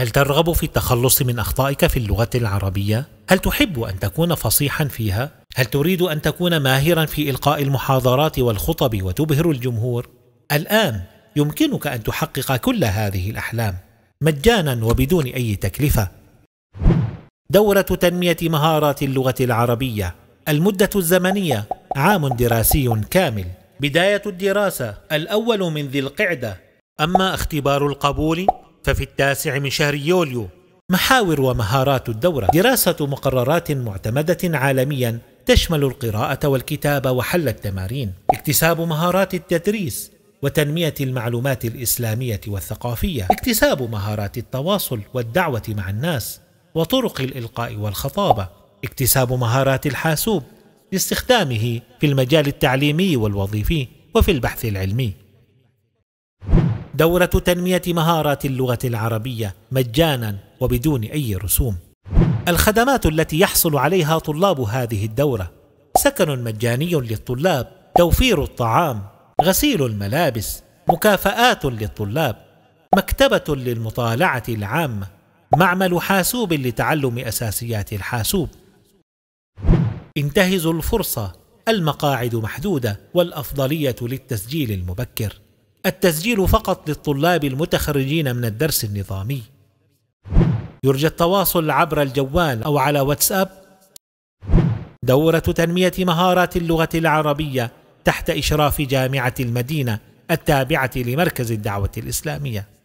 هل ترغب في التخلص من أخطائك في اللغة العربية؟ هل تحب أن تكون فصيحا فيها؟ هل تريد أن تكون ماهرا في إلقاء المحاضرات والخطب وتبهر الجمهور؟ الآن يمكنك أن تحقق كل هذه الأحلام مجانا وبدون أي تكلفة. دورة تنمية مهارات اللغة العربية المدة الزمنية عام دراسي كامل بداية الدراسة الأول من ذي القعدة أما اختبار القبول ففي التاسع من شهر يوليو محاور ومهارات الدورة دراسة مقررات معتمدة عالميا تشمل القراءة والكتابة وحل التمارين اكتساب مهارات التدريس وتنمية المعلومات الإسلامية والثقافية اكتساب مهارات التواصل والدعوة مع الناس وطرق الإلقاء والخطابة اكتساب مهارات الحاسوب لاستخدامه في المجال التعليمي والوظيفي وفي البحث العلمي دورة تنمية مهارات اللغة العربية مجانا وبدون أي رسوم. الخدمات التي يحصل عليها طلاب هذه الدورة: سكن مجاني للطلاب، توفير الطعام، غسيل الملابس، مكافآت للطلاب، مكتبة للمطالعة العامة، معمل حاسوب لتعلم أساسيات الحاسوب. انتهزوا الفرصة، المقاعد محدودة والأفضلية للتسجيل المبكر. التسجيل فقط للطلاب المتخرجين من الدرس النظامي يرجى التواصل عبر الجوال أو على واتساب دورة تنمية مهارات اللغة العربية تحت إشراف جامعة المدينة التابعة لمركز الدعوة الإسلامية